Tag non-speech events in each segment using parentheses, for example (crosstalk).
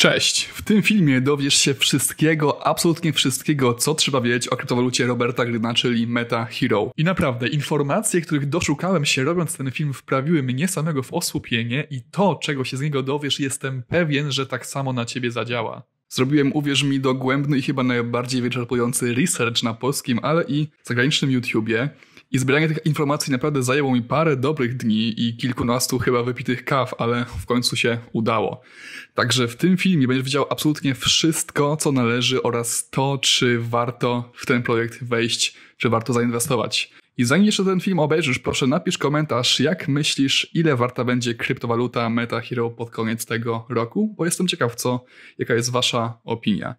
Cześć! W tym filmie dowiesz się wszystkiego, absolutnie wszystkiego, co trzeba wiedzieć o kryptowalucie Roberta Gryna, czyli Meta Hero. I naprawdę, informacje, których doszukałem się robiąc ten film, wprawiły mnie samego w osłupienie i to, czego się z niego dowiesz, jestem pewien, że tak samo na ciebie zadziała. Zrobiłem, uwierz mi, dogłębny i chyba najbardziej wyczerpujący research na polskim, ale i zagranicznym YouTubie. I zbieranie tych informacji naprawdę zajęło mi parę dobrych dni i kilkunastu chyba wypitych kaw, ale w końcu się udało. Także w tym filmie będziesz widział absolutnie wszystko, co należy oraz to, czy warto w ten projekt wejść, czy warto zainwestować. I zanim jeszcze ten film obejrzysz, proszę napisz komentarz, jak myślisz, ile warta będzie kryptowaluta MetaHero pod koniec tego roku, bo jestem ciekaw, co, jaka jest wasza opinia.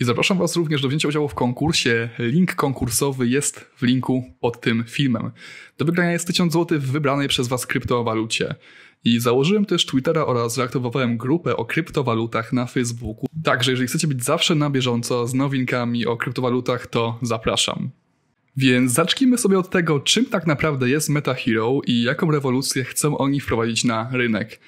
I zapraszam Was również do wzięcia udziału w konkursie. Link konkursowy jest w linku pod tym filmem. Do wygrania jest 1000 zł w wybranej przez Was kryptowalucie. I założyłem też Twittera oraz zaktywowałem grupę o kryptowalutach na Facebooku. Także jeżeli chcecie być zawsze na bieżąco z nowinkami o kryptowalutach, to zapraszam. Więc zacznijmy sobie od tego, czym tak naprawdę jest MetaHero i jaką rewolucję chcą oni wprowadzić na rynek.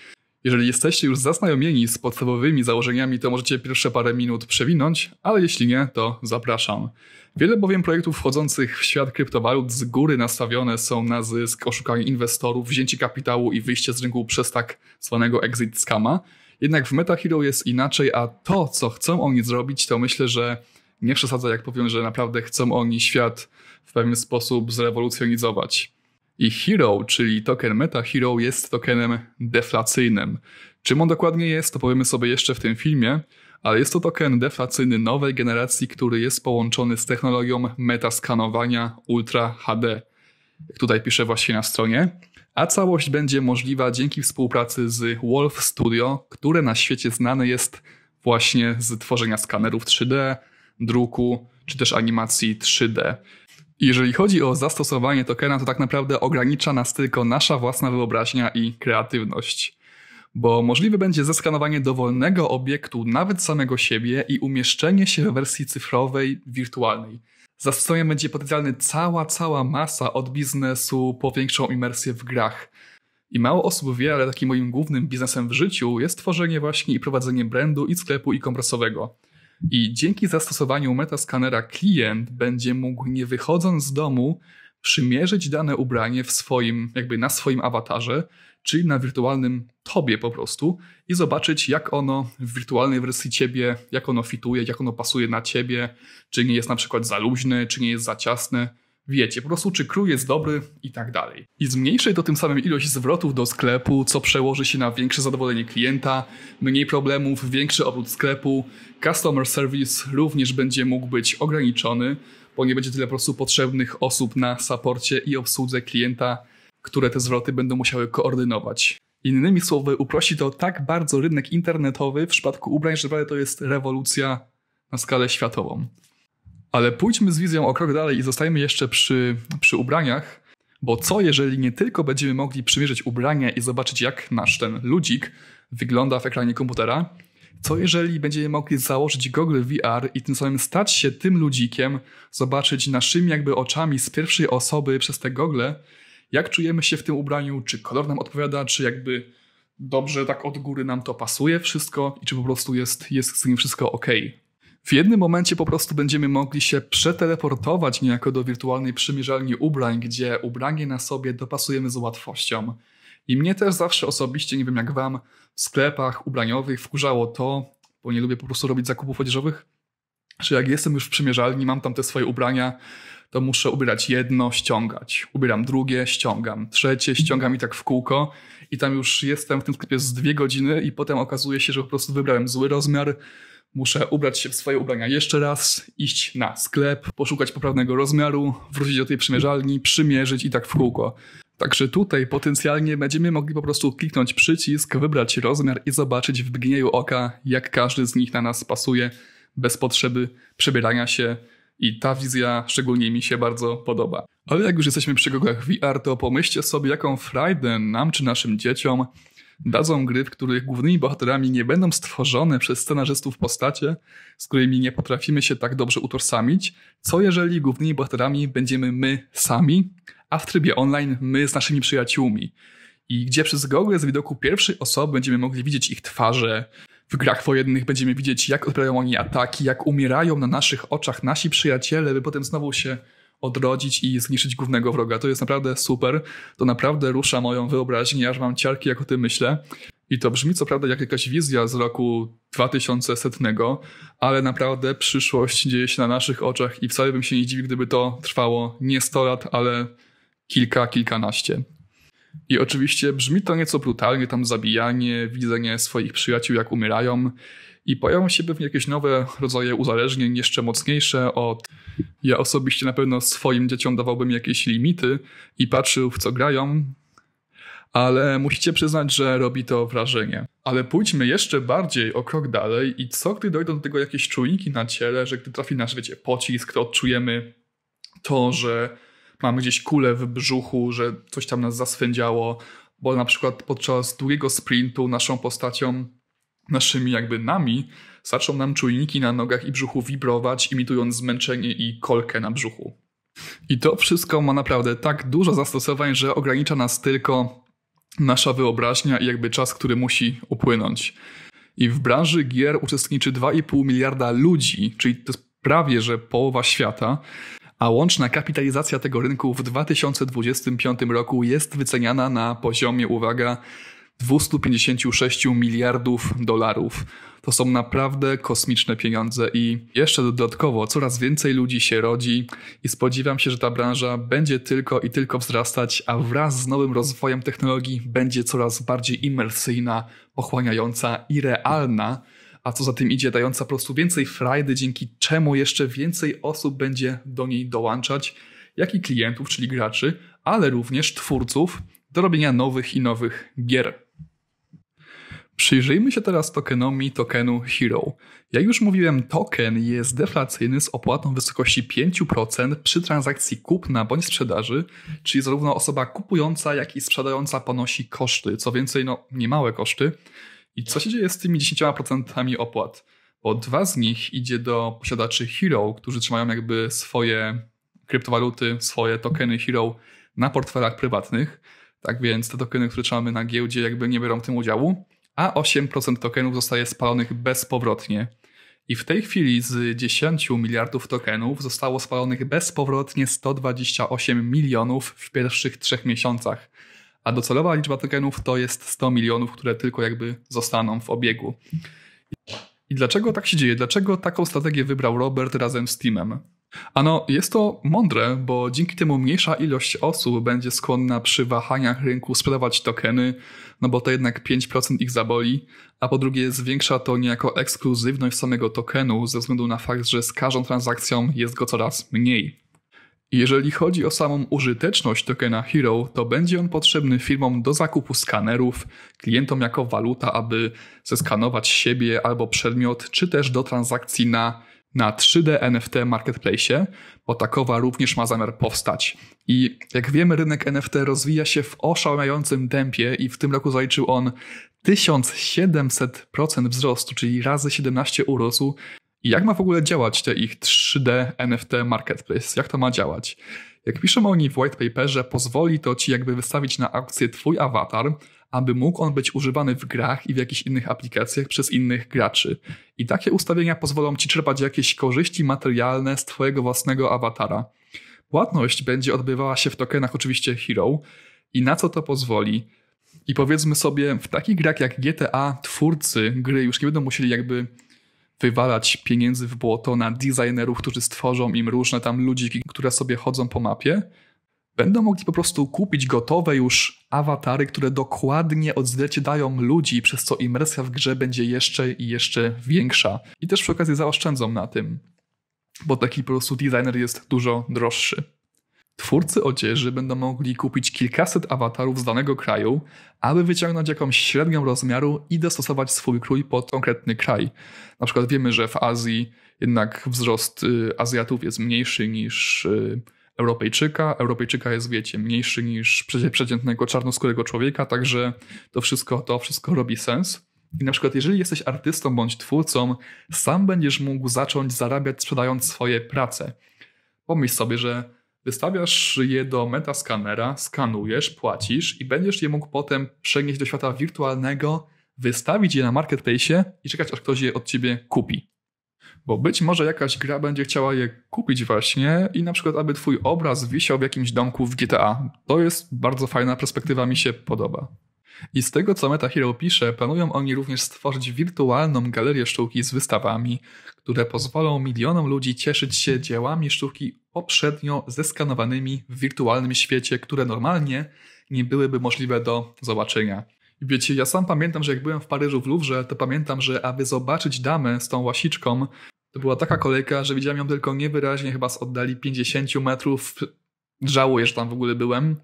Jeżeli jesteście już zaznajomieni z podstawowymi założeniami, to możecie pierwsze parę minut przewinąć, ale jeśli nie, to zapraszam. Wiele bowiem projektów wchodzących w świat kryptowalut z góry nastawione są na zysk, oszukanie inwestorów, wzięcie kapitału i wyjście z rynku przez tak zwanego exit scama. Jednak w MetaHero jest inaczej, a to, co chcą oni zrobić, to myślę, że nie przesadza, jak powiem, że naprawdę chcą oni świat w pewien sposób zrewolucjonizować. I Hero, czyli token Meta Hero, jest tokenem deflacyjnym. Czym on dokładnie jest, to powiemy sobie jeszcze w tym filmie, ale jest to token deflacyjny nowej generacji, który jest połączony z technologią metaskanowania Ultra HD. Jak tutaj piszę właśnie na stronie. A całość będzie możliwa dzięki współpracy z Wolf Studio, które na świecie znane jest właśnie z tworzenia skanerów 3D, druku czy też animacji 3D. Jeżeli chodzi o zastosowanie tokena, to tak naprawdę ogranicza nas tylko nasza własna wyobraźnia i kreatywność. Bo możliwe będzie zeskanowanie dowolnego obiektu, nawet samego siebie, i umieszczenie się w wersji cyfrowej, wirtualnej. Zastosowaniem będzie potencjalny cała, cała masa od biznesu po większą imersję w grach. I mało osób wie, ale takim moim głównym biznesem w życiu jest tworzenie właśnie i prowadzenie brandu i sklepu e-commerce'owego. I dzięki zastosowaniu metaskanera klient będzie mógł, nie wychodząc z domu, przymierzyć dane ubranie w swoim, jakby na swoim awatarze, czyli na wirtualnym tobie po prostu i zobaczyć, jak ono w wirtualnej wersji ciebie, jak ono fituje, jak ono pasuje na ciebie, czy nie jest na przykład za luźne, czy nie jest za ciasne wiecie, po prostu czy krój jest dobry i tak dalej. I zmniejszy to tym samym ilość zwrotów do sklepu, co przełoży się na większe zadowolenie klienta, mniej problemów, większy obrót sklepu. Customer service również będzie mógł być ograniczony, bo nie będzie tyle po prostu potrzebnych osób na saporcie i obsłudze klienta, które te zwroty będą musiały koordynować. Innymi słowy, uprości to tak bardzo rynek internetowy w przypadku ubrań, że to jest rewolucja na skalę światową. Ale pójdźmy z wizją o krok dalej i zostajmy jeszcze przy, przy ubraniach, bo co jeżeli nie tylko będziemy mogli przymierzyć ubrania i zobaczyć, jak nasz ten ludzik wygląda w ekranie komputera, co jeżeli będziemy mogli założyć gogle VR i tym samym stać się tym ludzikiem, zobaczyć naszymi jakby oczami z pierwszej osoby przez te gogle, jak czujemy się w tym ubraniu, czy kolor nam odpowiada, czy jakby dobrze tak od góry nam to pasuje wszystko i czy po prostu jest, jest z tym wszystko ok. W jednym momencie po prostu będziemy mogli się przeteleportować niejako do wirtualnej przymierzalni ubrań, gdzie ubranie na sobie dopasujemy z łatwością. I mnie też zawsze osobiście, nie wiem jak wam, w sklepach ubraniowych wkurzało to, bo nie lubię po prostu robić zakupów odzieżowych, że jak jestem już w przymierzalni, mam tam te swoje ubrania, to muszę ubierać jedno, ściągać. Ubieram drugie, ściągam. Trzecie, ściągam i tak w kółko. I tam już jestem w tym sklepie z dwie godziny i potem okazuje się, że po prostu wybrałem zły rozmiar, Muszę ubrać się w swoje ubrania jeszcze raz, iść na sklep, poszukać poprawnego rozmiaru, wrócić do tej przymierzalni, przymierzyć i tak w kółko. Także tutaj potencjalnie będziemy mogli po prostu kliknąć przycisk, wybrać rozmiar i zobaczyć w mgnieniu oka, jak każdy z nich na nas pasuje, bez potrzeby przebierania się i ta wizja szczególnie mi się bardzo podoba. Ale jak już jesteśmy przy goglach VR, to pomyślcie sobie, jaką frajdę nam czy naszym dzieciom dadzą gry, w których głównymi bohaterami nie będą stworzone przez scenarzystów postacie, z którymi nie potrafimy się tak dobrze utożsamić, co jeżeli głównymi bohaterami będziemy my sami, a w trybie online my z naszymi przyjaciółmi. I gdzie przez gogle z widoku pierwszej osoby będziemy mogli widzieć ich twarze, w grach wojennych będziemy widzieć, jak odprawiają oni ataki, jak umierają na naszych oczach nasi przyjaciele, by potem znowu się odrodzić i zniszczyć głównego wroga. To jest naprawdę super. To naprawdę rusza moją wyobraźnię, Ja mam ciarki, jak o tym myślę. I to brzmi co prawda jak jakaś wizja z roku 2100, ale naprawdę przyszłość dzieje się na naszych oczach i wcale bym się nie dziwił, gdyby to trwało nie 100 lat, ale kilka, kilkanaście. I oczywiście brzmi to nieco brutalnie, tam zabijanie, widzenie swoich przyjaciół jak umierają i pojawią się pewnie jakieś nowe rodzaje uzależnień, jeszcze mocniejsze od. Ja osobiście na pewno swoim dzieciom dawałbym jakieś limity i patrzył w co grają, ale musicie przyznać, że robi to wrażenie. Ale pójdźmy jeszcze bardziej o krok dalej i co, gdy dojdą do tego jakieś czujniki na ciele, że gdy trafi nasz, wiecie, pocisk, to odczujemy to, że mamy gdzieś kulę w brzuchu, że coś tam nas zaswędziało, bo na przykład podczas długiego sprintu naszą postacią naszymi jakby nami, zaczą nam czujniki na nogach i brzuchu wibrować, imitując zmęczenie i kolkę na brzuchu. I to wszystko ma naprawdę tak dużo zastosowań, że ogranicza nas tylko nasza wyobraźnia i jakby czas, który musi upłynąć. I w branży gier uczestniczy 2,5 miliarda ludzi, czyli to jest prawie że połowa świata, a łączna kapitalizacja tego rynku w 2025 roku jest wyceniana na poziomie, uwaga, 256 miliardów dolarów. To są naprawdę kosmiczne pieniądze i jeszcze dodatkowo coraz więcej ludzi się rodzi i spodziewam się, że ta branża będzie tylko i tylko wzrastać, a wraz z nowym rozwojem technologii będzie coraz bardziej imersyjna, pochłaniająca i realna, a co za tym idzie, dająca po prostu więcej frajdy, dzięki czemu jeszcze więcej osób będzie do niej dołączać, jak i klientów, czyli graczy, ale również twórców do robienia nowych i nowych gier. Przyjrzyjmy się teraz tokenomi tokenu Hero. Jak już mówiłem, token jest deflacyjny z opłatą w wysokości 5% przy transakcji kupna bądź sprzedaży, czyli zarówno osoba kupująca, jak i sprzedająca ponosi koszty. Co więcej, no niemałe koszty. I co się dzieje z tymi 10% opłat? Bo dwa z nich idzie do posiadaczy Hero, którzy trzymają jakby swoje kryptowaluty, swoje tokeny Hero na portfelach prywatnych. Tak więc te tokeny, które trzymamy na giełdzie, jakby nie biorą w tym udziału a 8% tokenów zostaje spalonych bezpowrotnie. I w tej chwili z 10 miliardów tokenów zostało spalonych bezpowrotnie 128 milionów w pierwszych trzech miesiącach. A docelowa liczba tokenów to jest 100 milionów, które tylko jakby zostaną w obiegu. I dlaczego tak się dzieje? Dlaczego taką strategię wybrał Robert razem z Teamem? Ano, jest to mądre, bo dzięki temu mniejsza ilość osób będzie skłonna przy wahaniach rynku sprzedawać tokeny, no bo to jednak 5% ich zaboli, a po drugie zwiększa to niejako ekskluzywność samego tokenu ze względu na fakt, że z każdą transakcją jest go coraz mniej. Jeżeli chodzi o samą użyteczność tokena Hero, to będzie on potrzebny firmom do zakupu skanerów, klientom jako waluta, aby zeskanować siebie albo przedmiot, czy też do transakcji na na 3D NFT Marketplace, bo takowa również ma zamiar powstać. I jak wiemy, rynek NFT rozwija się w oszałamiającym tempie i w tym roku zaliczył on 1700% wzrostu, czyli razy 17 urósł. I jak ma w ogóle działać te ich 3D NFT Marketplace? Jak to ma działać? Jak piszą oni w white paperze, pozwoli to ci jakby wystawić na akcję twój awatar, aby mógł on być używany w grach i w jakichś innych aplikacjach przez innych graczy. I takie ustawienia pozwolą ci czerpać jakieś korzyści materialne z twojego własnego awatara. Płatność będzie odbywała się w tokenach oczywiście Hero. I na co to pozwoli? I powiedzmy sobie, w takich grach jak GTA twórcy gry już nie będą musieli jakby wywalać pieniędzy w błoto na designerów, którzy stworzą im różne tam ludziki, które sobie chodzą po mapie, będą mogli po prostu kupić gotowe już awatary, które dokładnie odzwierciedlają ludzi, przez co imersja w grze będzie jeszcze i jeszcze większa. I też przy okazji zaoszczędzą na tym, bo taki po prostu designer jest dużo droższy. Twórcy odzieży będą mogli kupić kilkaset awatarów z danego kraju, aby wyciągnąć jakąś średnią rozmiaru i dostosować swój krój pod konkretny kraj. Na przykład wiemy, że w Azji jednak wzrost y, Azjatów jest mniejszy niż y, Europejczyka. Europejczyka jest, wiecie, mniejszy niż przeciętnego czarnoskórego człowieka, także to wszystko, to wszystko robi sens. I na przykład, jeżeli jesteś artystą bądź twórcą, sam będziesz mógł zacząć zarabiać sprzedając swoje prace. Pomyśl sobie, że wystawiasz je do metaskanera, skanujesz, płacisz i będziesz je mógł potem przenieść do świata wirtualnego, wystawić je na marketplace i czekać, aż ktoś je od ciebie kupi bo być może jakaś gra będzie chciała je kupić właśnie i na przykład, aby twój obraz wisiał w jakimś domku w GTA. To jest bardzo fajna perspektywa, mi się podoba. I z tego co Meta Hero pisze, planują oni również stworzyć wirtualną galerię sztuki z wystawami, które pozwolą milionom ludzi cieszyć się dziełami sztuki poprzednio zeskanowanymi w wirtualnym świecie, które normalnie nie byłyby możliwe do zobaczenia. I wiecie, ja sam pamiętam, że jak byłem w Paryżu w Louvre, to pamiętam, że aby zobaczyć damę z tą łasiczką, to była taka kolejka, że widziałem ją tylko niewyraźnie, chyba z oddali 50 metrów. Żałuję, że tam w ogóle byłem.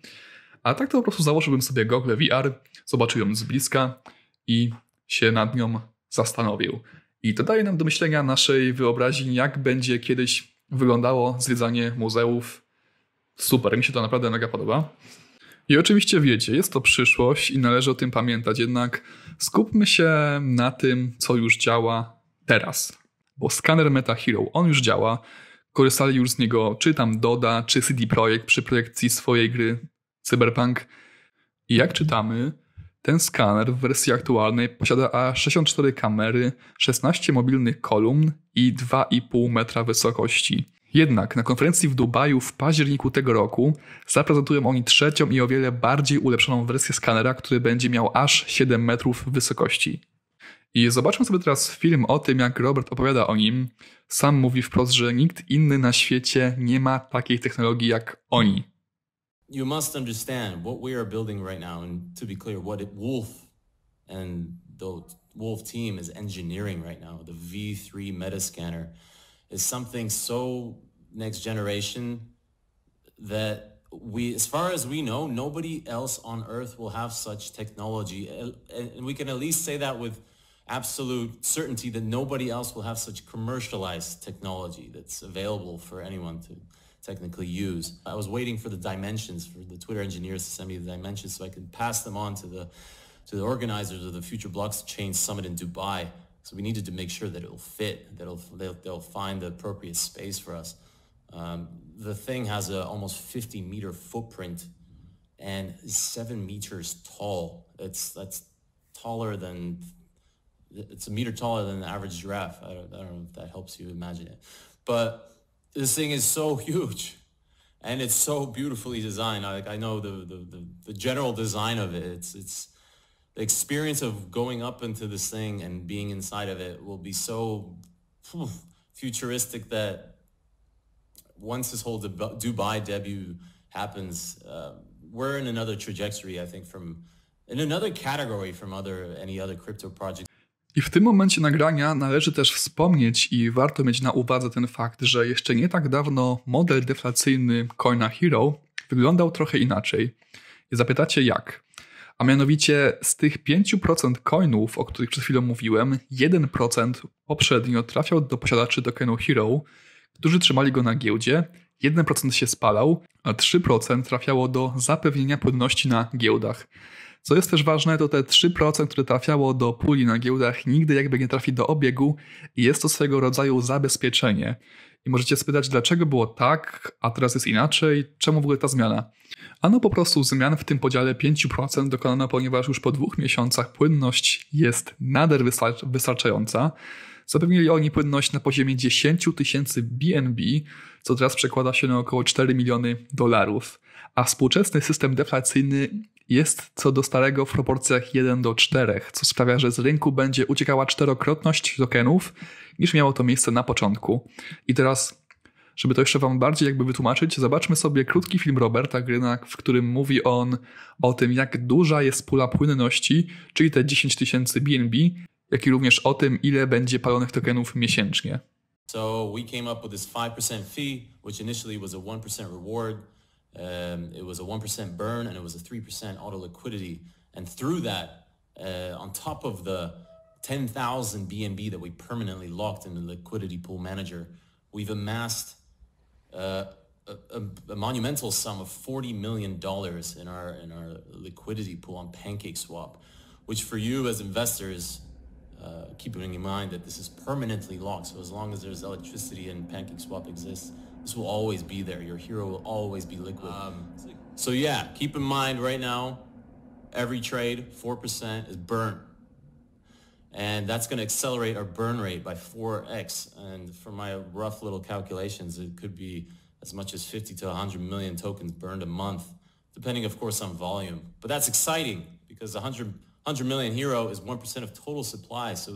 A tak to po prostu założyłbym sobie gogle VR, zobaczył ją z bliska i się nad nią zastanowił. I to daje nam do myślenia naszej wyobraźni, jak będzie kiedyś wyglądało zwiedzanie muzeów. Super, mi się to naprawdę mega podoba. I oczywiście wiecie, jest to przyszłość i należy o tym pamiętać, jednak skupmy się na tym, co już działa teraz. Bo skaner Meta Hero, on już działa, korzystali już z niego czy tam Doda, czy CD Projekt przy projekcji swojej gry Cyberpunk. I jak czytamy, ten skaner w wersji aktualnej posiada aż 64 kamery, 16 mobilnych kolumn i 2,5 metra wysokości. Jednak na konferencji w Dubaju w październiku tego roku zaprezentują oni trzecią i o wiele bardziej ulepszoną wersję skanera, który będzie miał aż 7 metrów wysokości. I zobaczmy sobie teraz film o tym, jak Robert opowiada o nim. Sam mówi wprost, że nikt inny na świecie nie ma takiej technologii jak oni. You must understand what we are building right now, and to be clear, what it, Wolf and the Wolf team is engineering right now, the V3 metascanner, is something so next generation that we as far as we know nobody else on earth will have such technology and we can at least say that with absolute certainty that nobody else will have such commercialized technology that's available for anyone to technically use. I was waiting for the dimensions for the Twitter engineers to send me the dimensions so I could pass them on to the to the organizers of the Future Blockchain Summit in Dubai. So we needed to make sure that it'll fit, that it'll, they'll, they'll find the appropriate space for us. Um, the thing has a almost 50 meter footprint and seven meters tall. It's that's taller than it's a meter taller than the average giraffe. I don't, I don't know if that helps you imagine it, but this thing is so (laughs) huge and it's so beautifully designed. I, I know the, the, the, the general design of it. It's, it's the experience of going up into this thing and being inside of it will be so futuristic that once this whole Dubai debut happens, uh, we're in another trajectory, I think, from in another category from other any other crypto project. I w tym momencie nagrania należy też wspomnieć i warto mieć na uwadze ten fakt, że jeszcze nie tak dawno model deflacyjny Coina Hero wyglądał trochę inaczej. I zapytacie jak? A mianowicie z tych 5% coinów, o których przed chwilą mówiłem, 1% poprzednio trafiał do posiadaczy tokenu Hero, którzy trzymali go na giełdzie. 1% się spalał, a 3% trafiało do zapewnienia płynności na giełdach. Co jest też ważne, to te 3%, które trafiało do puli na giełdach, nigdy jakby nie trafi do obiegu i jest to swego rodzaju zabezpieczenie. I możecie spytać, dlaczego było tak, a teraz jest inaczej, czemu w ogóle ta zmiana? Ano po prostu zmian w tym podziale 5% dokonano, ponieważ już po dwóch miesiącach płynność jest nader wystarczająca. Zapewnili oni płynność na poziomie 10 tysięcy BNB, co teraz przekłada się na około 4 miliony dolarów. A współczesny system deflacyjny jest co do starego w proporcjach 1 do 4, co sprawia, że z rynku będzie uciekała czterokrotność tokenów niż miało to miejsce na początku. I teraz, żeby to jeszcze Wam bardziej jakby wytłumaczyć, zobaczmy sobie krótki film Roberta Grynak, w którym mówi on o tym, jak duża jest pula płynności, czyli te 10 tysięcy BNB, jak i również o tym, ile będzie palonych tokenów miesięcznie. So we came up with this 5% fee, which initially was a 1% reward. Um, it was a 1% burn and it was a 3% auto liquidity. And through that, uh, on top of the 10,000 BNB that we permanently locked in the liquidity pool manager, we've amassed uh, a, a, monumental sum of $40 million in our, in our liquidity pool on PancakeSwap, which for you as investors uh, keeping in mind that this is permanently locked. So as long as there's electricity and Pancake Swap exists, this will always be there. Your hero will always be liquid. Um, so yeah, keep in mind right now, every trade, 4% is burned, And that's going to accelerate our burn rate by 4x. And for my rough little calculations, it could be as much as 50 to 100 million tokens burned a month, depending, of course, on volume. But that's exciting because 100 100 million hero is 1% of total supply. So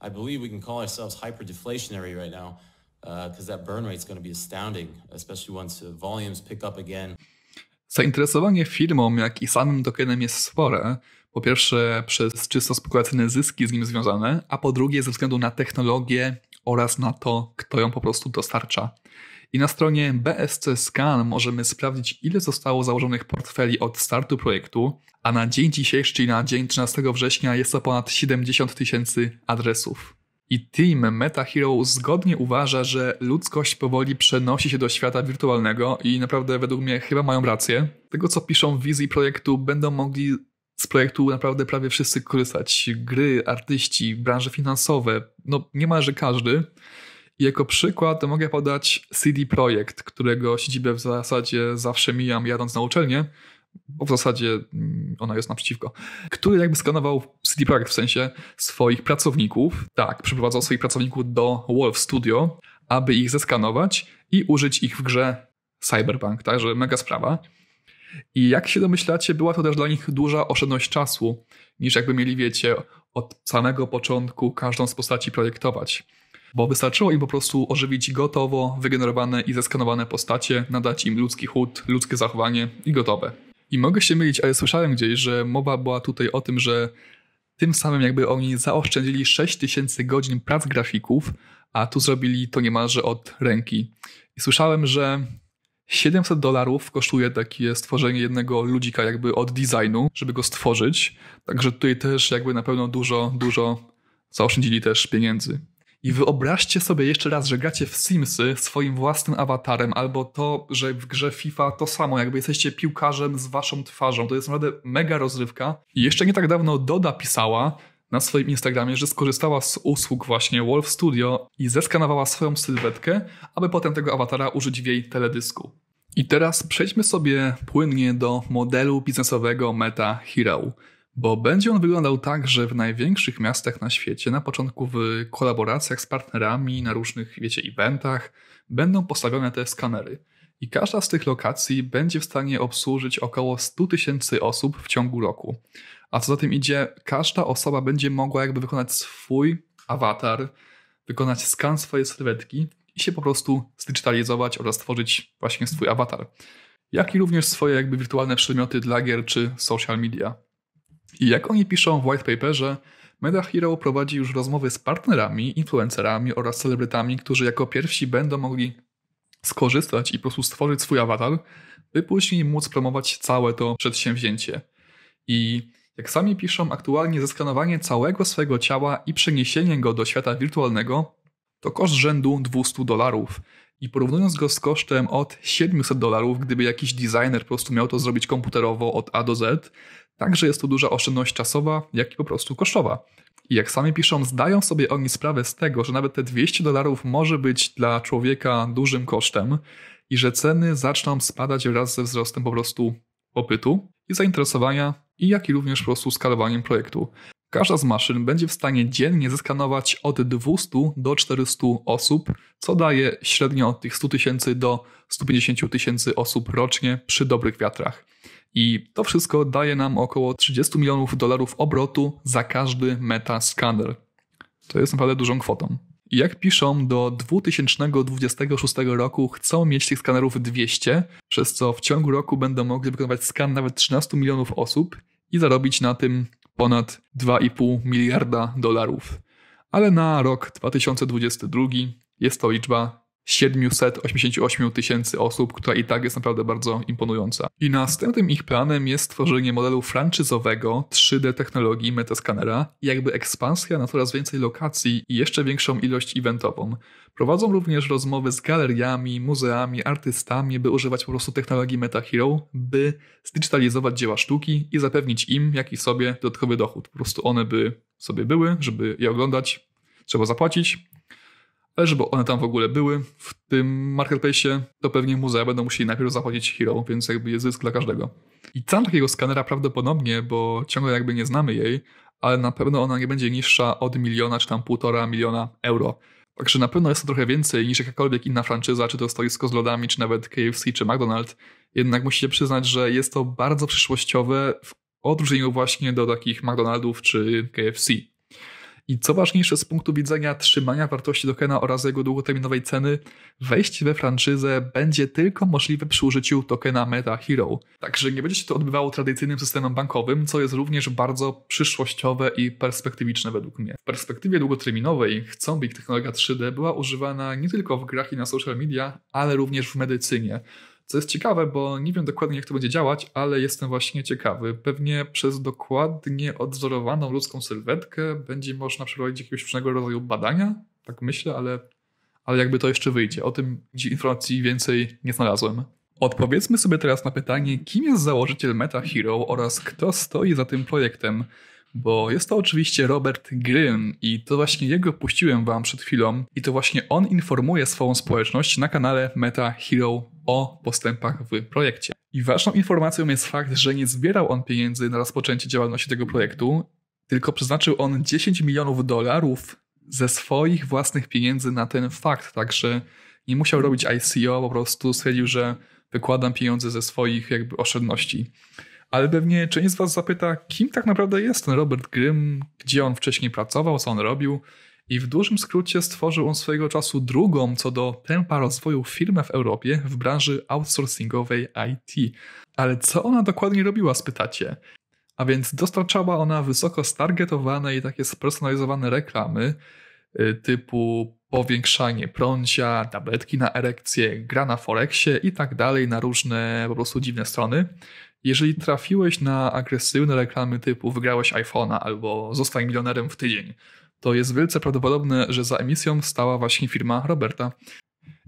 I believe we can call ourselves right now because uh, that burn rate is going to be astounding, especially once volumes pick up again. Zainteresowanie firmą, jak i samym tokenem jest spore. Po pierwsze, przez czysto spekulacyjne zyski z nim związane, a po drugie, ze względu na technologię oraz na to, kto ją po prostu dostarcza. I na stronie BSC Scan możemy sprawdzić, ile zostało założonych portfeli od startu projektu, a na dzień dzisiejszy, czyli na dzień 13 września, jest to ponad 70 tysięcy adresów. I team Meta Hero zgodnie uważa, że ludzkość powoli przenosi się do świata wirtualnego i naprawdę według mnie chyba mają rację. Tego co piszą w wizji projektu, będą mogli z projektu naprawdę prawie wszyscy korzystać. Gry, artyści, branże finansowe, no niemalże każdy. I jako przykład mogę podać CD Projekt, którego siedzibę w zasadzie zawsze mijam jadąc na uczelnię, bo w zasadzie mm, ona jest naprzeciwko, który jakby skanował CD Projekt w sensie swoich pracowników, tak, przeprowadzał swoich pracowników do Wolf Studio, aby ich zeskanować i użyć ich w grze Cyberpunk, także mega sprawa. I jak się domyślacie, była to też dla nich duża oszczędność czasu, niż jakby mieli, wiecie, od samego początku każdą z postaci projektować bo wystarczyło im po prostu ożywić gotowo wygenerowane i zeskanowane postacie, nadać im ludzki chód, ludzkie zachowanie i gotowe. I mogę się mylić, ale słyszałem gdzieś, że mowa była tutaj o tym, że tym samym jakby oni zaoszczędzili 6000 godzin prac grafików, a tu zrobili to niemalże od ręki. I słyszałem, że 700 dolarów kosztuje takie stworzenie jednego ludzika jakby od designu, żeby go stworzyć. Także tutaj też jakby na pewno dużo, dużo zaoszczędzili też pieniędzy. I wyobraźcie sobie jeszcze raz, że gracie w Simsy swoim własnym awatarem, albo to, że w grze FIFA to samo, jakby jesteście piłkarzem z waszą twarzą. To jest naprawdę mega rozrywka. I jeszcze nie tak dawno Doda pisała, na swoim Instagramie, że skorzystała z usług właśnie Wolf Studio i zeskanowała swoją sylwetkę, aby potem tego awatara użyć w jej teledysku. I teraz przejdźmy sobie płynnie do modelu biznesowego Meta Hero bo będzie on wyglądał tak, że w największych miastach na świecie, na początku w kolaboracjach z partnerami, na różnych, wiecie, eventach, będą postawione te skanery. I każda z tych lokacji będzie w stanie obsłużyć około 100 tysięcy osób w ciągu roku. A co za tym idzie, każda osoba będzie mogła jakby wykonać swój awatar, wykonać skan swojej sylwetki i się po prostu zdigitalizować oraz stworzyć właśnie swój awatar. Jak i również swoje jakby wirtualne przedmioty dla gier czy social media. I jak oni piszą w white paperze, Meta Hero prowadzi już rozmowy z partnerami, influencerami oraz celebrytami, którzy jako pierwsi będą mogli skorzystać i po prostu stworzyć swój awatar, by później móc promować całe to przedsięwzięcie. I jak sami piszą, aktualnie zeskanowanie całego swojego ciała i przeniesienie go do świata wirtualnego to koszt rzędu 200 dolarów. I porównując go z kosztem od 700 dolarów, gdyby jakiś designer po prostu miał to zrobić komputerowo od A do Z, Także jest to duża oszczędność czasowa, jak i po prostu kosztowa. I jak sami piszą, zdają sobie oni sprawę z tego, że nawet te 200 dolarów może być dla człowieka dużym kosztem i że ceny zaczną spadać wraz ze wzrostem po prostu popytu i zainteresowania, i jak i również po prostu skalowaniem projektu. Każda z maszyn będzie w stanie dziennie zeskanować od 200 do 400 osób, co daje średnio od tych 100 tysięcy do 150 tysięcy osób rocznie przy dobrych wiatrach. I to wszystko daje nam około 30 milionów dolarów obrotu za każdy metaskaner. To jest naprawdę dużą kwotą. jak piszą, do 2026 roku chcą mieć tych skanerów 200, przez co w ciągu roku będą mogli wykonywać skan nawet 13 milionów osób i zarobić na tym ponad 2,5 miliarda dolarów. Ale na rok 2022 jest to liczba 788 tysięcy osób, która i tak jest naprawdę bardzo imponująca. I następnym ich planem jest stworzenie modelu franczyzowego 3D technologii metaskanera, jakby ekspansja na coraz więcej lokacji i jeszcze większą ilość eventową. Prowadzą również rozmowy z galeriami, muzeami, artystami, by używać po prostu technologii MetaHero, by zdigitalizować dzieła sztuki i zapewnić im, jak i sobie, dodatkowy dochód. Po prostu one by sobie były, żeby je oglądać, trzeba zapłacić, ale żeby one tam w ogóle były w tym marketplace, to pewnie muzea będą musieli najpierw zapłacić Hero, więc jakby jest zysk dla każdego. I cena takiego skanera prawdopodobnie, bo ciągle jakby nie znamy jej, ale na pewno ona nie będzie niższa od miliona czy tam półtora miliona euro. Także na pewno jest to trochę więcej niż jakakolwiek inna franczyza, czy to stoisko z lodami, czy nawet KFC, czy McDonald's. Jednak musicie przyznać, że jest to bardzo przyszłościowe w odróżnieniu właśnie do takich McDonald'ów czy KFC i co ważniejsze z punktu widzenia trzymania wartości tokena oraz jego długoterminowej ceny, wejść we franczyzę będzie tylko możliwe przy użyciu tokena Meta Hero. Także nie będzie się to odbywało tradycyjnym systemem bankowym, co jest również bardzo przyszłościowe i perspektywiczne według mnie. W perspektywie długoterminowej chcą, by technologia 3D była używana nie tylko w grach i na social media, ale również w medycynie. Co jest ciekawe, bo nie wiem dokładnie, jak to będzie działać, ale jestem właśnie ciekawy. Pewnie przez dokładnie odzorowaną ludzką sylwetkę będzie można przeprowadzić jakiegoś różnego rodzaju badania, tak myślę, ale, ale jakby to jeszcze wyjdzie. O tym informacji więcej nie znalazłem. Odpowiedzmy sobie teraz na pytanie, kim jest założyciel Meta Hero oraz kto stoi za tym projektem bo jest to oczywiście Robert Grimm i to właśnie jego puściłem wam przed chwilą i to właśnie on informuje swoją społeczność na kanale Meta Hero o postępach w projekcie. I ważną informacją jest fakt, że nie zbierał on pieniędzy na rozpoczęcie działalności tego projektu, tylko przeznaczył on 10 milionów dolarów ze swoich własnych pieniędzy na ten fakt, także nie musiał robić ICO, po prostu stwierdził, że wykładam pieniądze ze swoich jakby oszczędności ale pewnie część z was zapyta, kim tak naprawdę jest ten Robert Grimm, gdzie on wcześniej pracował, co on robił. I w dużym skrócie stworzył on swojego czasu drugą co do tempa rozwoju firmę w Europie w branży outsourcingowej IT. Ale co ona dokładnie robiła, spytacie? A więc dostarczała ona wysoko stargetowane i takie spersonalizowane reklamy y, typu powiększanie prącia, tabletki na erekcję, gra na forexie i tak dalej na różne po prostu dziwne strony. Jeżeli trafiłeś na agresywne reklamy typu wygrałeś iPhone'a albo zostań milionerem w tydzień, to jest wielce prawdopodobne, że za emisją stała właśnie firma Roberta.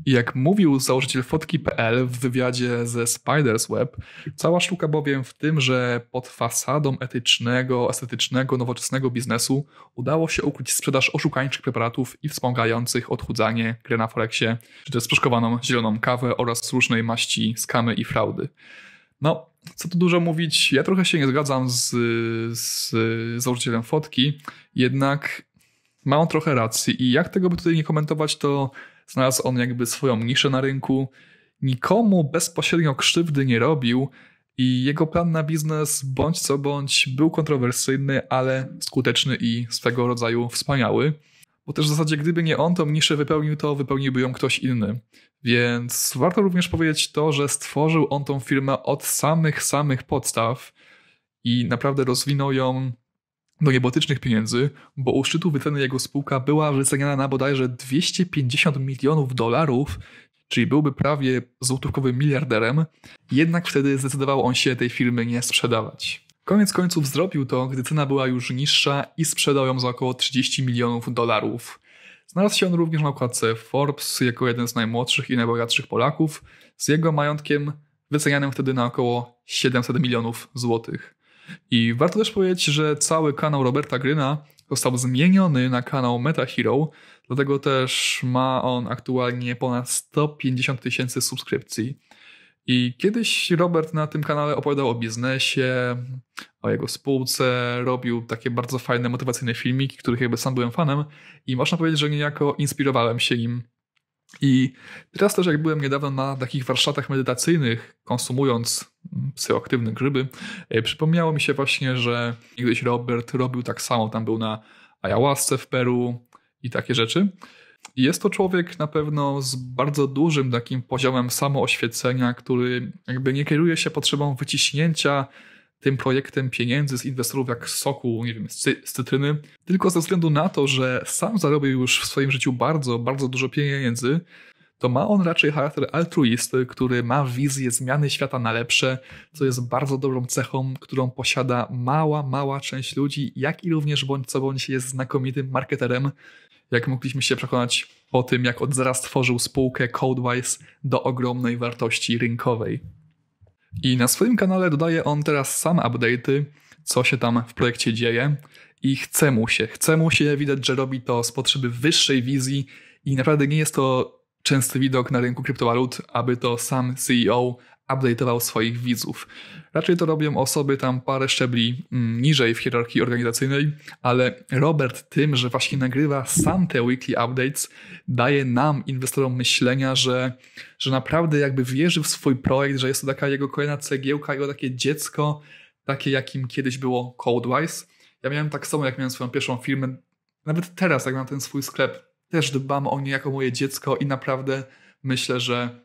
I jak mówił założyciel fotki.pl w wywiadzie ze Spiders Web, cała sztuka bowiem w tym, że pod fasadą etycznego, estetycznego, nowoczesnego biznesu udało się ukryć sprzedaż oszukańczych preparatów i wspomagających odchudzanie, grę na Forexie, czy też sproszkowaną zieloną kawę oraz słusznej maści skamy i fraudy. No, co tu dużo mówić, ja trochę się nie zgadzam z, z założycielem fotki, jednak ma on trochę racji i jak tego by tutaj nie komentować, to znalazł on jakby swoją niszę na rynku, nikomu bezpośrednio krzywdy nie robił i jego plan na biznes bądź co bądź był kontrowersyjny, ale skuteczny i swego rodzaju wspaniały bo też w zasadzie gdyby nie on tą niszę wypełnił, to wypełniłby ją ktoś inny. Więc warto również powiedzieć to, że stworzył on tą firmę od samych, samych podstaw i naprawdę rozwinął ją do niebotycznych pieniędzy, bo u szczytu wyceny jego spółka była wyceniana na bodajże 250 milionów dolarów, czyli byłby prawie złotówkowym miliarderem, jednak wtedy zdecydował on się tej firmy nie sprzedawać. Koniec końców zrobił to, gdy cena była już niższa i sprzedał ją za około 30 milionów dolarów. Znalazł się on również na okładce Forbes jako jeden z najmłodszych i najbogatszych Polaków, z jego majątkiem wycenianym wtedy na około 700 milionów złotych. I warto też powiedzieć, że cały kanał Roberta Gryna został zmieniony na kanał Meta Hero, dlatego też ma on aktualnie ponad 150 tysięcy subskrypcji. I kiedyś Robert na tym kanale opowiadał o biznesie, o jego spółce, robił takie bardzo fajne, motywacyjne filmiki, których jakby sam byłem fanem i można powiedzieć, że niejako inspirowałem się im. I teraz też jak byłem niedawno na takich warsztatach medytacyjnych, konsumując mm, psychoaktywne grzyby, e, przypomniało mi się właśnie, że kiedyś Robert robił tak samo, tam był na ayahuasce w Peru i takie rzeczy. Jest to człowiek na pewno z bardzo dużym takim poziomem samooświecenia, który jakby nie kieruje się potrzebą wyciśnięcia tym projektem pieniędzy z inwestorów jak z soku, nie wiem, z cytryny, tylko ze względu na to, że sam zarobił już w swoim życiu bardzo, bardzo dużo pieniędzy, to ma on raczej charakter altruisty, który ma wizję zmiany świata na lepsze, co jest bardzo dobrą cechą, którą posiada mała, mała część ludzi, jak i również bądź co bądź jest znakomitym marketerem, jak mogliśmy się przekonać po tym, jak od zaraz stworzył spółkę Codewise do ogromnej wartości rynkowej. I na swoim kanale dodaje on teraz sam update'y, co się tam w projekcie dzieje i chce mu się. Chce mu się, widać, że robi to z potrzeby wyższej wizji i naprawdę nie jest to częsty widok na rynku kryptowalut, aby to sam CEO update'ował swoich widzów. Raczej to robią osoby tam parę szczebli mm, niżej w hierarchii organizacyjnej, ale Robert tym, że właśnie nagrywa sam te weekly updates, daje nam, inwestorom, myślenia, że, że naprawdę jakby wierzy w swój projekt, że jest to taka jego kolejna cegiełka, jego takie dziecko, takie jakim kiedyś było Codewise. Ja miałem tak samo, jak miałem swoją pierwszą firmę, nawet teraz, jak mam ten swój sklep, też dbam o nie jako moje dziecko i naprawdę myślę, że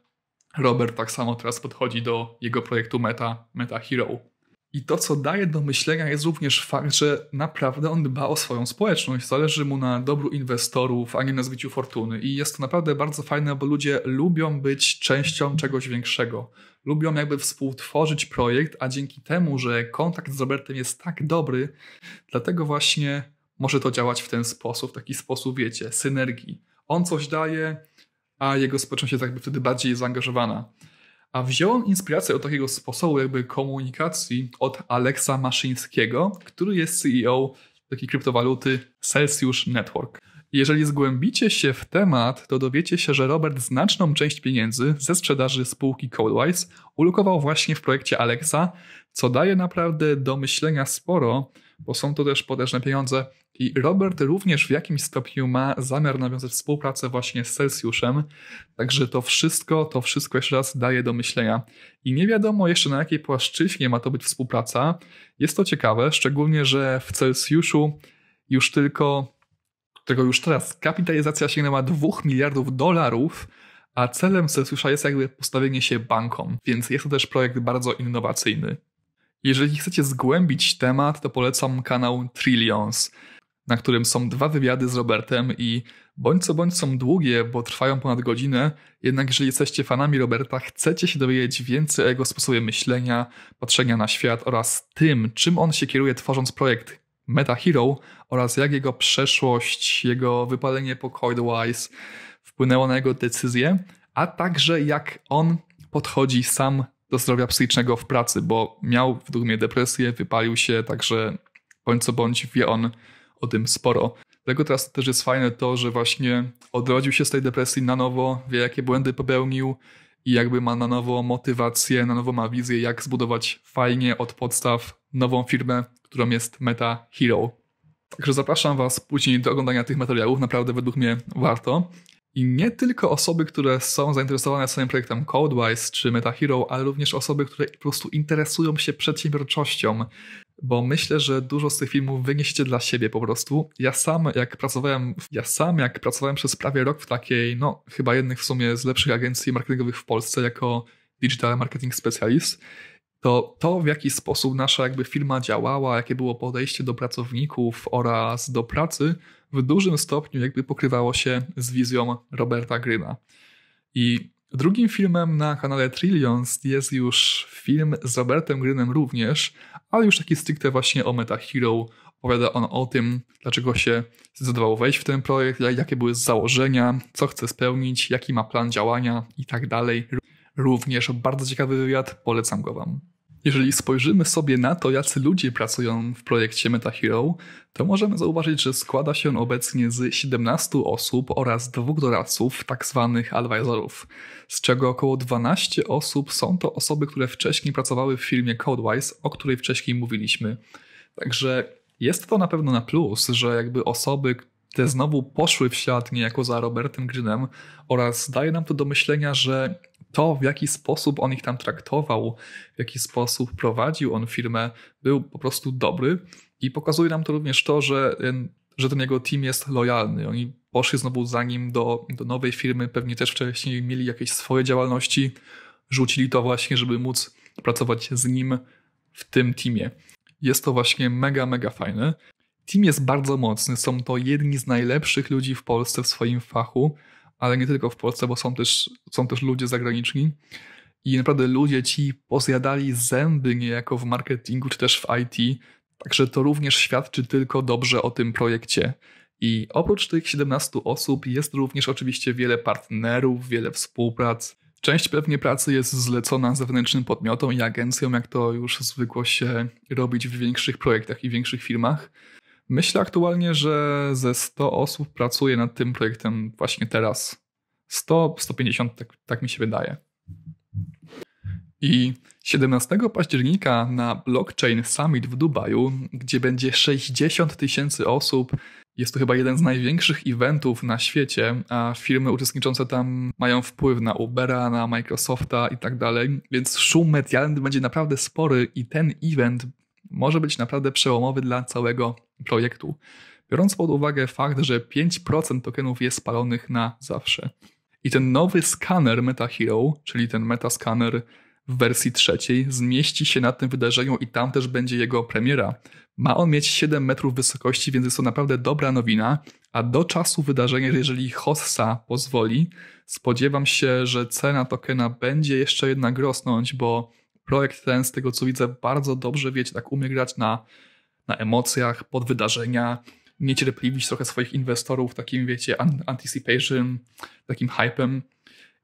Robert tak samo teraz podchodzi do jego projektu Meta, Meta Hero. I to, co daje do myślenia, jest również fakt, że naprawdę on dba o swoją społeczność. Zależy mu na dobru inwestorów, a nie na zbiciu fortuny. I jest to naprawdę bardzo fajne, bo ludzie lubią być częścią czegoś większego. Lubią jakby współtworzyć projekt, a dzięki temu, że kontakt z Robertem jest tak dobry, dlatego właśnie może to działać w ten sposób, w taki sposób, wiecie, synergii. On coś daje, a jego społeczność jest jakby wtedy bardziej zaangażowana. A wziąłem inspirację od takiego sposobu jakby komunikacji od Aleksa Maszyńskiego, który jest CEO takiej kryptowaluty Celsius Network. Jeżeli zgłębicie się w temat, to dowiecie się, że Robert znaczną część pieniędzy ze sprzedaży spółki Coldwise ulokował właśnie w projekcie Alexa, co daje naprawdę do myślenia sporo, bo są to też potężne pieniądze, i Robert również w jakimś stopniu ma zamiar nawiązać współpracę właśnie z Celsjuszem. Także to wszystko, to wszystko jeszcze raz daje do myślenia. I nie wiadomo jeszcze na jakiej płaszczyźnie ma to być współpraca. Jest to ciekawe, szczególnie, że w Celsjuszu już tylko, tego już teraz kapitalizacja sięgnęła 2 miliardów dolarów, a celem Celsjusza jest jakby postawienie się bankom, więc jest to też projekt bardzo innowacyjny. Jeżeli chcecie zgłębić temat, to polecam kanał Trillions na którym są dwa wywiady z Robertem i bądź co bądź są długie, bo trwają ponad godzinę, jednak jeżeli jesteście fanami Roberta, chcecie się dowiedzieć więcej o jego sposobie myślenia, patrzenia na świat oraz tym, czym on się kieruje tworząc projekt Meta Hero oraz jak jego przeszłość, jego wypalenie po Coidwise wpłynęło na jego decyzje, a także jak on podchodzi sam do zdrowia psychicznego w pracy, bo miał według mnie depresję, wypalił się, także bądź co bądź wie on, o tym sporo. Dlatego teraz też jest fajne to, że właśnie odrodził się z tej depresji na nowo, wie jakie błędy popełnił i jakby ma na nowo motywację, na nowo ma wizję, jak zbudować fajnie od podstaw nową firmę, którą jest Meta Hero. Także zapraszam Was później do oglądania tych materiałów, naprawdę według mnie warto. I nie tylko osoby, które są zainteresowane samym projektem CodeWise czy Meta Hero, ale również osoby, które po prostu interesują się przedsiębiorczością bo myślę, że dużo z tych filmów wynieście dla siebie po prostu. Ja sam jak pracowałem, ja sam jak pracowałem przez prawie rok w takiej, no chyba jednych w sumie z lepszych agencji marketingowych w Polsce jako digital marketing specialist, to to w jaki sposób nasza jakby firma działała, jakie było podejście do pracowników oraz do pracy w dużym stopniu jakby pokrywało się z wizją Roberta Gryna. I Drugim filmem na kanale Trillions jest już film z Robertem Greenem również, ale już taki stricte właśnie o Meta Hero. Opowiada on o tym, dlaczego się zdecydował wejść w ten projekt, jakie były założenia, co chce spełnić, jaki ma plan działania i tak dalej. Również bardzo ciekawy wywiad, polecam go wam. Jeżeli spojrzymy sobie na to, jacy ludzie pracują w projekcie MetaHero, to możemy zauważyć, że składa się on obecnie z 17 osób oraz dwóch doradców, tak zwanych advisorów, z czego około 12 osób są to osoby, które wcześniej pracowały w firmie Codewise, o której wcześniej mówiliśmy. Także jest to na pewno na plus, że jakby osoby, te znowu poszły w ślad niejako za Robertem Greenem oraz daje nam to do myślenia, że to, w jaki sposób on ich tam traktował, w jaki sposób prowadził on firmę, był po prostu dobry i pokazuje nam to również to, że, że ten jego team jest lojalny. Oni poszli znowu za nim do, do nowej firmy, pewnie też wcześniej mieli jakieś swoje działalności, rzucili to właśnie, żeby móc pracować z nim w tym teamie. Jest to właśnie mega, mega fajne. Team jest bardzo mocny, są to jedni z najlepszych ludzi w Polsce w swoim fachu, ale nie tylko w Polsce, bo są też, są też ludzie zagraniczni. I naprawdę ludzie ci pozjadali zęby niejako w marketingu czy też w IT, także to również świadczy tylko dobrze o tym projekcie. I oprócz tych 17 osób jest również oczywiście wiele partnerów, wiele współprac. Część pewnie pracy jest zlecona zewnętrznym podmiotom i agencjom, jak to już zwykło się robić w większych projektach i większych firmach. Myślę aktualnie, że ze 100 osób pracuje nad tym projektem właśnie teraz. 100, 150, tak, tak mi się wydaje. I 17 października na Blockchain Summit w Dubaju, gdzie będzie 60 tysięcy osób, jest to chyba jeden z największych eventów na świecie, a firmy uczestniczące tam mają wpływ na Ubera, na Microsofta i tak dalej, więc szum medialny będzie naprawdę spory i ten event może być naprawdę przełomowy dla całego projektu, biorąc pod uwagę fakt, że 5% tokenów jest spalonych na zawsze. I ten nowy skaner MetaHero, czyli ten metaskaner w wersji trzeciej, zmieści się na tym wydarzeniu i tam też będzie jego premiera. Ma on mieć 7 metrów wysokości, więc jest to naprawdę dobra nowina. A do czasu wydarzenia, jeżeli Hossa pozwoli, spodziewam się, że cena tokena będzie jeszcze jednak rosnąć, bo projekt ten, z tego co widzę, bardzo dobrze wiecie, tak umie grać na na emocjach, pod wydarzenia, niecierpliwić trochę swoich inwestorów takim, wiecie, anticipation, takim hypem.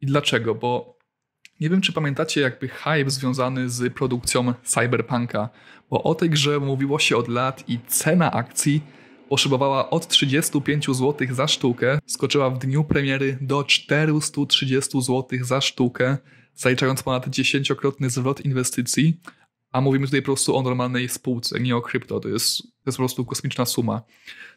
I dlaczego? Bo nie wiem, czy pamiętacie jakby hype związany z produkcją Cyberpunka, bo o tej grze mówiło się od lat i cena akcji poszybowała od 35 zł za sztukę, skoczyła w dniu premiery do 430 zł za sztukę, zaliczając ponad 10-krotny zwrot inwestycji, a mówimy tutaj po prostu o normalnej spółce, nie o krypto. To jest, to jest po prostu kosmiczna suma.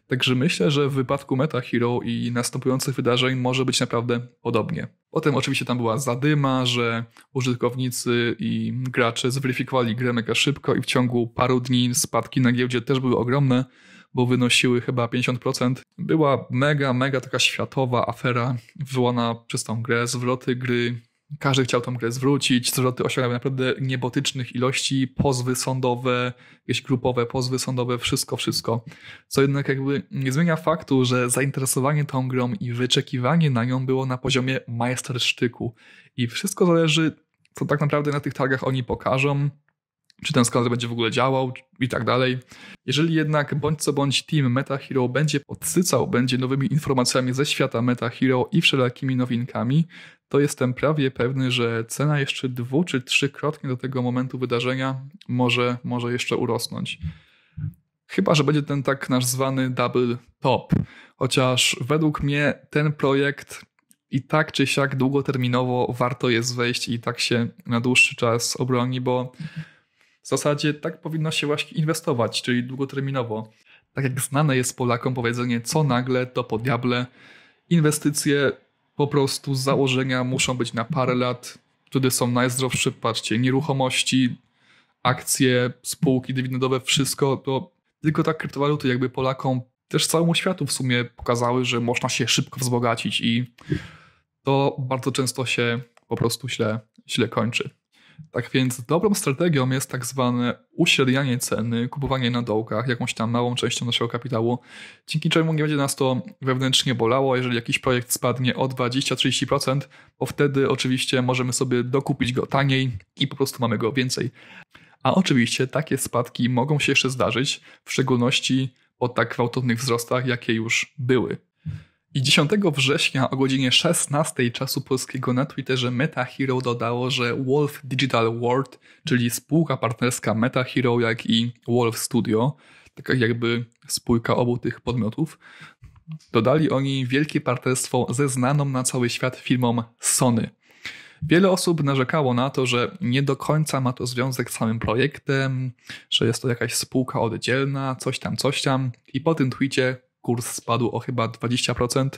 Także myślę, że w wypadku Meta Hero i następujących wydarzeń może być naprawdę podobnie. Potem oczywiście tam była zadyma, że użytkownicy i gracze zweryfikowali grę mega szybko i w ciągu paru dni spadki na giełdzie też były ogromne, bo wynosiły chyba 50%. Była mega, mega taka światowa afera wywołana przez tą grę, zwroty gry, każdy chciał tą grę zwrócić, zarzuty osiągają naprawdę niebotycznych ilości, pozwy sądowe, jakieś grupowe pozwy sądowe, wszystko, wszystko. Co jednak jakby nie zmienia faktu, że zainteresowanie tą grą i wyczekiwanie na nią było na poziomie majstersztyku. I wszystko zależy, co tak naprawdę na tych targach oni pokażą, czy ten skaner będzie w ogóle działał i tak dalej. Jeżeli jednak bądź co bądź team Meta Hero będzie podsycał, będzie nowymi informacjami ze świata Meta Hero i wszelakimi nowinkami, to jestem prawie pewny, że cena jeszcze dwu czy trzykrotnie do tego momentu wydarzenia może, może jeszcze urosnąć. Chyba, że będzie ten tak nasz zwany double top. Chociaż według mnie ten projekt i tak czy siak długoterminowo warto jest wejść i tak się na dłuższy czas obroni, bo w zasadzie tak powinno się właśnie inwestować, czyli długoterminowo. Tak jak znane jest Polakom powiedzenie, co nagle, to po diable. Inwestycje po prostu z założenia muszą być na parę lat, wtedy są najzdrowsze, patrzcie, nieruchomości, akcje, spółki dywidendowe, wszystko, to tylko tak kryptowaluty jakby Polakom też całemu światu w sumie pokazały, że można się szybko wzbogacić i to bardzo często się po prostu źle, źle kończy. Tak więc dobrą strategią jest tak zwane uśrednianie ceny, kupowanie na dołkach, jakąś tam małą częścią naszego kapitału, dzięki czemu nie będzie nas to wewnętrznie bolało, jeżeli jakiś projekt spadnie o 20-30%, bo wtedy oczywiście możemy sobie dokupić go taniej i po prostu mamy go więcej. A oczywiście takie spadki mogą się jeszcze zdarzyć, w szczególności po tak gwałtownych wzrostach, jakie już były. I 10 września o godzinie 16 czasu polskiego na Twitterze MetaHero dodało, że Wolf Digital World, czyli spółka partnerska MetaHero, jak i Wolf Studio, taka jakby spółka obu tych podmiotów, dodali oni wielkie partnerstwo ze znaną na cały świat firmą Sony. Wiele osób narzekało na to, że nie do końca ma to związek z samym projektem, że jest to jakaś spółka oddzielna, coś tam, coś tam. I po tym tweetie kurs spadł o chyba 20%.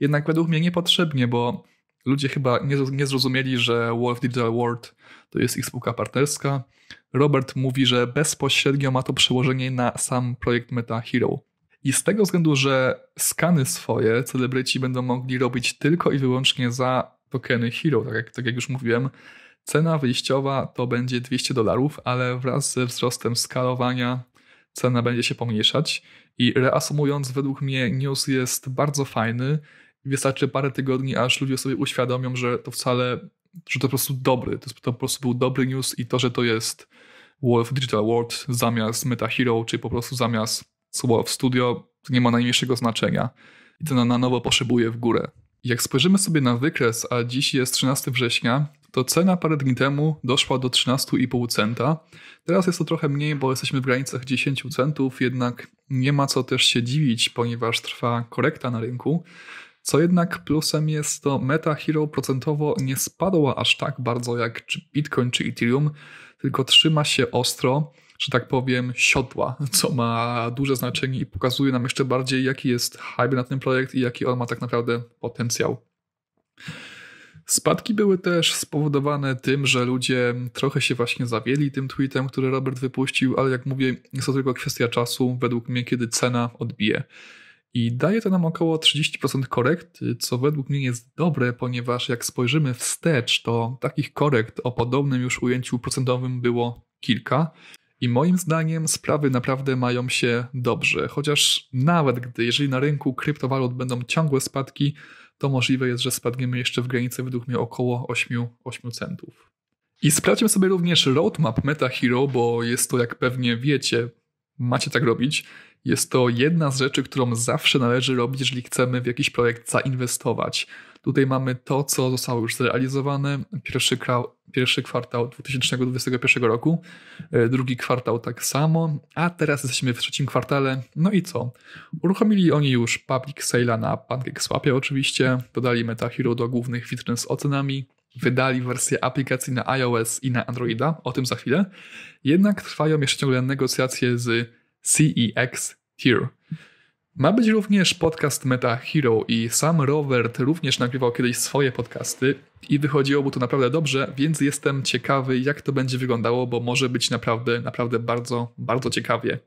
Jednak według mnie niepotrzebnie, bo ludzie chyba nie, zrozumieli, że Wolf Digital World to jest ich spółka partnerska. Robert mówi, że bezpośrednio ma to przełożenie na sam projekt Meta Hero. I z tego względu, że skany swoje celebryci będą mogli robić tylko i wyłącznie za tokeny Hero, tak jak, tak jak już mówiłem, cena wyjściowa to będzie 200 dolarów, ale wraz ze wzrostem skalowania cena będzie się pomniejszać. I reasumując, według mnie news jest bardzo fajny. Wystarczy parę tygodni, aż ludzie sobie uświadomią, że to wcale, że to po prostu dobry, to, to po prostu był dobry news i to, że to jest Wolf Digital World zamiast Meta Hero, czy po prostu zamiast Wolf Studio, to nie ma najmniejszego znaczenia. I to na, na nowo poszybuje w górę. Jak spojrzymy sobie na wykres, a dziś jest 13 września, to cena parę dni temu doszła do 13,5 centa. Teraz jest to trochę mniej, bo jesteśmy w granicach 10 centów, jednak nie ma co też się dziwić, ponieważ trwa korekta na rynku. Co jednak plusem jest to Meta Hero procentowo nie spadła aż tak bardzo jak Bitcoin czy Ethereum, tylko trzyma się ostro, że tak powiem, siodła, co ma duże znaczenie i pokazuje nam jeszcze bardziej, jaki jest hype na ten projekt i jaki on ma tak naprawdę potencjał. Spadki były też spowodowane tym, że ludzie trochę się właśnie zawiedli tym tweetem, który Robert wypuścił, ale jak mówię, jest to tylko kwestia czasu, według mnie, kiedy cena odbije. I daje to nam około 30% korekt, co według mnie jest dobre, ponieważ jak spojrzymy wstecz, to takich korekt o podobnym już ujęciu procentowym było kilka. I moim zdaniem sprawy naprawdę mają się dobrze, chociaż nawet gdy, jeżeli na rynku kryptowalut będą ciągłe spadki, to możliwe jest, że spadniemy jeszcze w granicę według mnie około 8, 8 centów. I sprawdźmy sobie również roadmap Meta Hero, bo jest to, jak pewnie wiecie, macie tak robić. Jest to jedna z rzeczy, którą zawsze należy robić, jeżeli chcemy w jakiś projekt zainwestować. Tutaj mamy to, co zostało już zrealizowane. Pierwszy, pierwszy kwartał 2021 roku, e, drugi kwartał tak samo, a teraz jesteśmy w trzecim kwartale. No i co? Uruchomili oni już public sale na PancakeSwapie oczywiście, dodali MetaHero do głównych witryn z ocenami, wydali wersję aplikacji na iOS i na Androida, o tym za chwilę. Jednak trwają jeszcze ciągle negocjacje z CEX Tier. Ma być również podcast Meta Hero i sam Robert również nagrywał kiedyś swoje podcasty i wychodziło mu to naprawdę dobrze, więc jestem ciekawy jak to będzie wyglądało, bo może być naprawdę, naprawdę bardzo, bardzo ciekawie.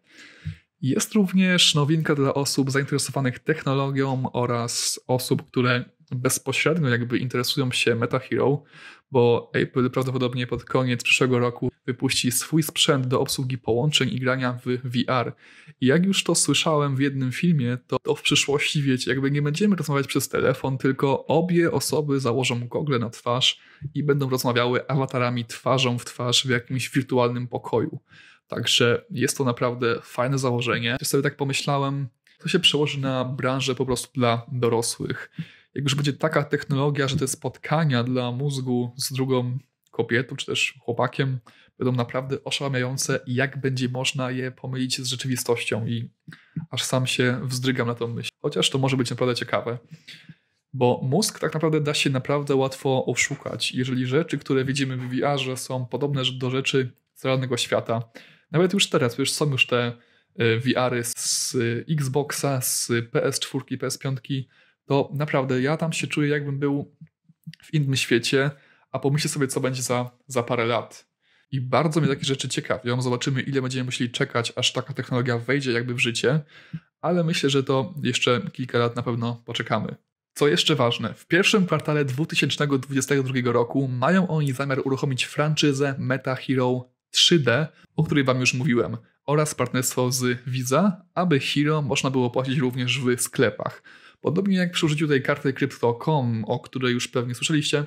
Jest również nowinka dla osób zainteresowanych technologią oraz osób, które bezpośrednio jakby interesują się Meta Hero, bo Apple prawdopodobnie pod koniec przyszłego roku wypuści swój sprzęt do obsługi połączeń i grania w VR. I jak już to słyszałem w jednym filmie, to, to w przyszłości, wiecie, jakby nie będziemy rozmawiać przez telefon, tylko obie osoby założą gogle na twarz i będą rozmawiały awatarami twarzą w twarz w jakimś wirtualnym pokoju. Także jest to naprawdę fajne założenie. Ja sobie tak pomyślałem, to się przełoży na branżę po prostu dla dorosłych jak już będzie taka technologia, że te spotkania dla mózgu z drugą kobietą czy też chłopakiem będą naprawdę oszałamiające, jak będzie można je pomylić z rzeczywistością i aż sam się wzdrygam na tą myśl. Chociaż to może być naprawdę ciekawe, bo mózg tak naprawdę da się naprawdę łatwo oszukać. Jeżeli rzeczy, które widzimy w VR-ze są podobne do rzeczy z realnego świata, nawet już teraz, już są już te y, VR-y z Xboxa, z PS4, PS5, to naprawdę ja tam się czuję, jakbym był w innym świecie, a pomyślę sobie, co będzie za, za parę lat. I bardzo mnie takie rzeczy ciekawią. Zobaczymy, ile będziemy musieli czekać, aż taka technologia wejdzie jakby w życie, ale myślę, że to jeszcze kilka lat na pewno poczekamy. Co jeszcze ważne, w pierwszym kwartale 2022 roku mają oni zamiar uruchomić franczyzę Meta Hero 3D, o której Wam już mówiłem, oraz partnerstwo z Visa, aby Hero można było płacić również w sklepach. Podobnie jak przy użyciu tej karty Crypto.com, o której już pewnie słyszeliście,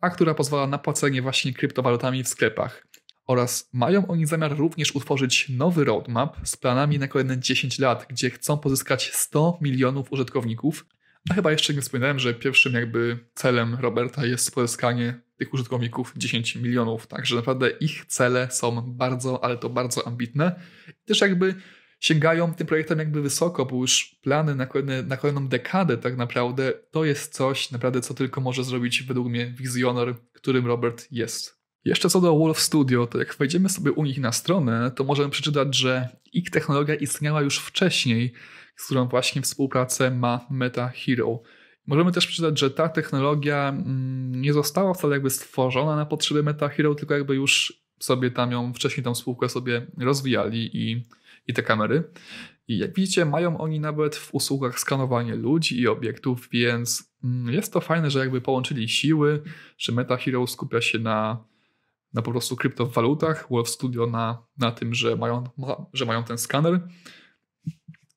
a która pozwala na płacenie właśnie kryptowalutami w sklepach. Oraz mają oni zamiar również utworzyć nowy roadmap z planami na kolejne 10 lat, gdzie chcą pozyskać 100 milionów użytkowników. A chyba jeszcze nie wspominałem, że pierwszym jakby celem Roberta jest pozyskanie tych użytkowników 10 milionów. Także naprawdę ich cele są bardzo, ale to bardzo ambitne. I też jakby sięgają tym projektem jakby wysoko, bo już plany na, kolejne, na kolejną dekadę tak naprawdę to jest coś naprawdę, co tylko może zrobić według mnie wizjoner, którym Robert jest. Jeszcze co do Wolf Studio, to jak wejdziemy sobie u nich na stronę, to możemy przeczytać, że ich technologia istniała już wcześniej, z którą właśnie współpracę ma Meta Hero. Możemy też przeczytać, że ta technologia mm, nie została wcale jakby stworzona na potrzeby Meta Hero, tylko jakby już sobie tam ją, wcześniej tą spółkę sobie rozwijali i i te kamery. I jak widzicie, mają oni nawet w usługach skanowanie ludzi i obiektów, więc mm, jest to fajne, że jakby połączyli siły, że Meta Hero skupia się na, na po prostu kryptowalutach, Wolf Studio na, na tym, że mają, że mają ten skaner.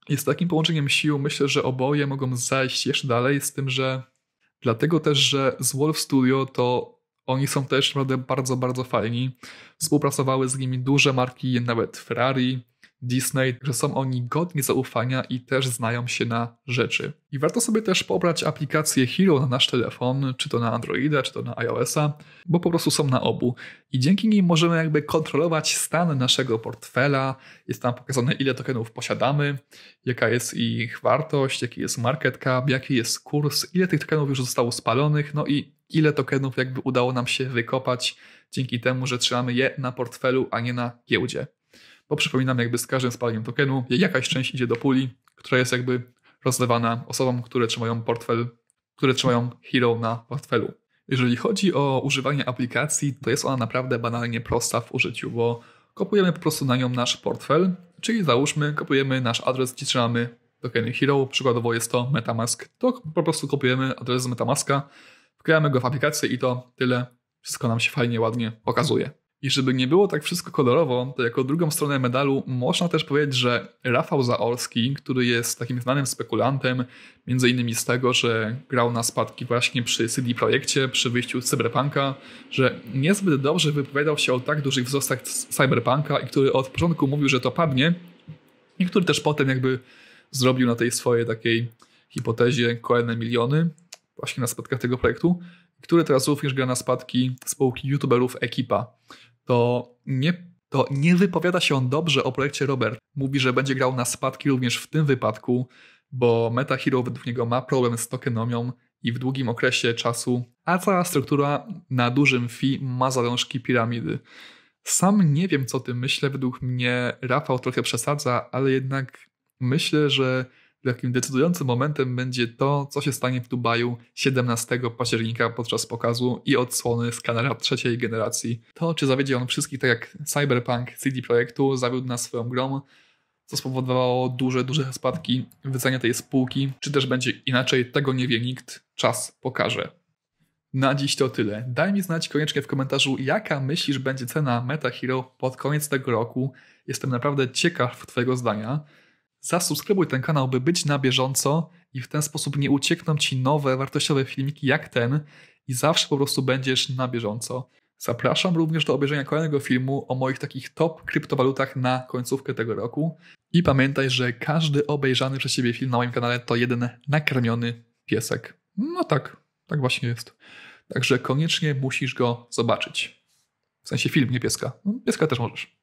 jest takim połączeniem sił myślę, że oboje mogą zajść jeszcze dalej, z tym, że dlatego też, że z Wolf Studio to oni są też naprawdę bardzo, bardzo fajni. Współpracowały z nimi duże marki, nawet Ferrari, Disney, że są oni godni zaufania i też znają się na rzeczy. I warto sobie też pobrać aplikację Hero na nasz telefon, czy to na Androida, czy to na iOS-a, bo po prostu są na obu. I dzięki nim możemy jakby kontrolować stan naszego portfela, jest tam pokazane ile tokenów posiadamy, jaka jest ich wartość, jaki jest market cap, jaki jest kurs, ile tych tokenów już zostało spalonych, no i ile tokenów jakby udało nam się wykopać dzięki temu, że trzymamy je na portfelu, a nie na giełdzie bo przypominam, jakby z każdym spalaniem tokenu jakaś część idzie do puli, która jest jakby rozlewana osobom, które trzymają portfel, które trzymają Hero na portfelu. Jeżeli chodzi o używanie aplikacji, to jest ona naprawdę banalnie prosta w użyciu, bo kopujemy po prostu na nią nasz portfel, czyli załóżmy, kopujemy nasz adres, gdzie trzymamy tokeny Hero, przykładowo jest to Metamask, to po prostu kopujemy adres z Metamaska, wklejamy go w aplikację i to tyle. Wszystko nam się fajnie, ładnie pokazuje. I żeby nie było tak wszystko kolorowo, to jako drugą stronę medalu można też powiedzieć, że Rafał Zaorski, który jest takim znanym spekulantem, między innymi z tego, że grał na spadki właśnie przy CD Projekcie, przy wyjściu z Cyberpunka, że niezbyt dobrze wypowiadał się o tak dużych wzrostach Cyberpunka i który od początku mówił, że to padnie i który też potem jakby zrobił na tej swojej takiej hipotezie kolejne miliony właśnie na spadkach tego projektu, który teraz również gra na spadki spółki youtuberów Ekipa to nie, to nie wypowiada się on dobrze o projekcie Robert. Mówi, że będzie grał na spadki również w tym wypadku, bo Meta Hero według niego ma problem z tokenomią i w długim okresie czasu, a cała struktura na dużym fi ma zalążki piramidy. Sam nie wiem, co o tym myślę. Według mnie Rafał trochę przesadza, ale jednak myślę, że jakim decydującym momentem będzie to, co się stanie w Dubaju 17 października podczas pokazu i odsłony skanera trzeciej generacji. To, czy zawiedzie on wszystkich, tak jak Cyberpunk CD Projektu zawiódł na swoją grą, co spowodowało duże, duże spadki wycenia tej spółki, czy też będzie inaczej, tego nie wie nikt, czas pokaże. Na dziś to tyle. Daj mi znać koniecznie w komentarzu, jaka myślisz będzie cena Meta Hero pod koniec tego roku. Jestem naprawdę ciekaw Twojego zdania. Zasubskrybuj ten kanał, by być na bieżąco i w ten sposób nie uciekną ci nowe, wartościowe filmiki jak ten i zawsze po prostu będziesz na bieżąco. Zapraszam również do obejrzenia kolejnego filmu o moich takich top kryptowalutach na końcówkę tego roku. I pamiętaj, że każdy obejrzany przez Ciebie film na moim kanale to jeden nakarmiony piesek. No tak, tak właśnie jest. Także koniecznie musisz go zobaczyć. W sensie film, nie pieska. No, pieska też możesz.